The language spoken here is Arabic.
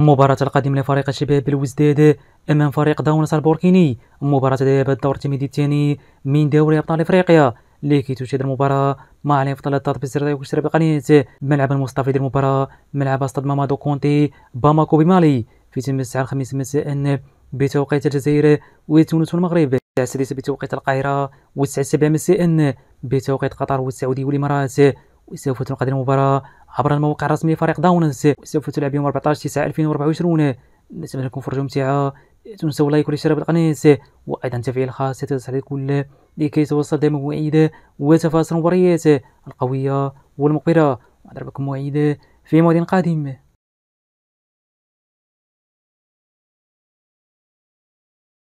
مباراة القادمة لفريق الشباب الوزداد أمام فريق داونس البوركيني مباراة ذهاب الدور التمهيدي الثاني من دوري أبطال إفريقيا لكي تشاهد المباراة مع علي فضل الضغط بالزر بقناة ملعب المصطفى ديال المباراة ملعب استاد مامادو كونتي باماكو بمالي في تم الساعة الخميس مساء بتوقيت الجزائر وتونس والمغرب الساعة السادسة بتوقيت القاهرة والساعة السابعة مساء بتوقيت قطر والسعودية والإمارات وسوف تنقد المباراة عبر الموقع الرسمي لفريق داونز وسوف تلعب يوم 14 9 2024 نتمنى لكم فرجة ممتعة لا تنسوا اللايك والاشتراك بالقناة وأيضا تفعيل الخاص لتصل الكل لكي توصل دائما موعد وتفاصيل المباريات القوية والمقبرة ونضربكم موعد في موعد قادم